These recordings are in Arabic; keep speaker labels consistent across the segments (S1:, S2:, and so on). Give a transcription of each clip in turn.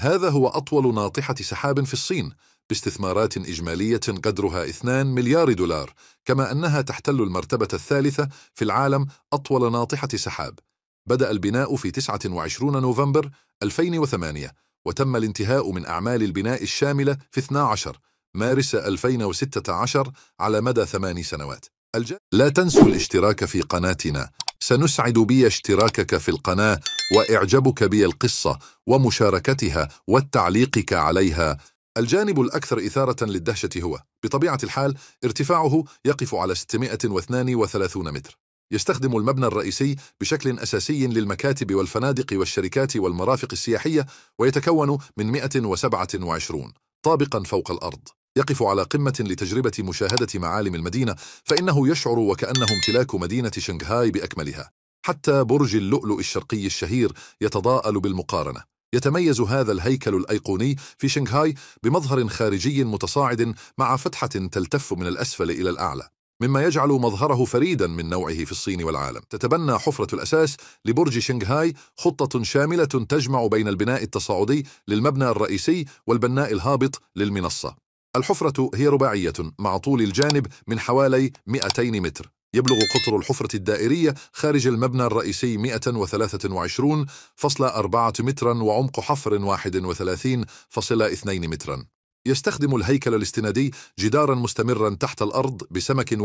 S1: هذا هو أطول ناطحة سحاب في الصين باستثمارات إجمالية قدرها 2 مليار دولار كما أنها تحتل المرتبة الثالثة في العالم أطول ناطحة سحاب بدأ البناء في 29 نوفمبر 2008 وتم الانتهاء من أعمال البناء الشاملة في 12 مارس 2016 على مدى ثماني سنوات لا تنسوا الاشتراك في قناتنا سنسعد بي اشتراكك في القناة واعجابك بي القصه ومشاركتها وتعليقك عليها الجانب الأكثر إثارة للدهشة هو بطبيعة الحال ارتفاعه يقف على 632 متر يستخدم المبنى الرئيسي بشكل أساسي للمكاتب والفنادق والشركات والمرافق السياحية ويتكون من 127 طابقا فوق الأرض يقف على قمة لتجربة مشاهدة معالم المدينة فإنه يشعر وكأنه امتلاك مدينة شنغهاي بأكملها حتى برج اللؤلؤ الشرقي الشهير يتضاءل بالمقارنة يتميز هذا الهيكل الأيقوني في شنغهاي بمظهر خارجي متصاعد مع فتحة تلتف من الأسفل إلى الأعلى مما يجعل مظهره فريدا من نوعه في الصين والعالم تتبنى حفرة الأساس لبرج شنغهاي خطة شاملة تجمع بين البناء التصاعدي للمبنى الرئيسي والبناء الهابط للمنصة الحفرة هي رباعية مع طول الجانب من حوالي 200 متر يبلغ قطر الحفرة الدائرية خارج المبنى الرئيسي 123.4 مترا وعمق حفر 31.2 مترا يستخدم الهيكل الاستنادي جدارا مستمرا تحت الأرض بسمك 1.2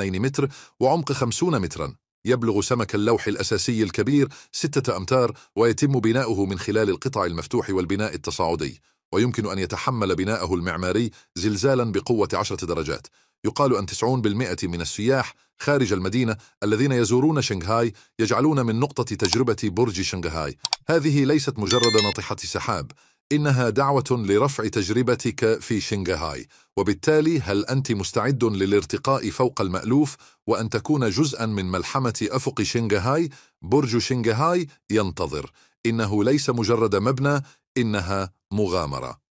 S1: متر وعمق 50 مترا يبلغ سمك اللوح الأساسي الكبير ستة أمتار ويتم بناؤه من خلال القطع المفتوح والبناء التصاعدي ويمكن أن يتحمل بناءه المعماري زلزالا بقوة 10 درجات يقال أن 90% من السياح خارج المدينة الذين يزورون شنغهاي يجعلون من نقطة تجربة برج شنغهاي هذه ليست مجرد ناطحة سحاب إنها دعوة لرفع تجربتك في شنغهاي وبالتالي هل أنت مستعد للارتقاء فوق المألوف وأن تكون جزءا من ملحمة أفق شنغهاي برج شنغهاي ينتظر إنه ليس مجرد مبنى إنها مغامرة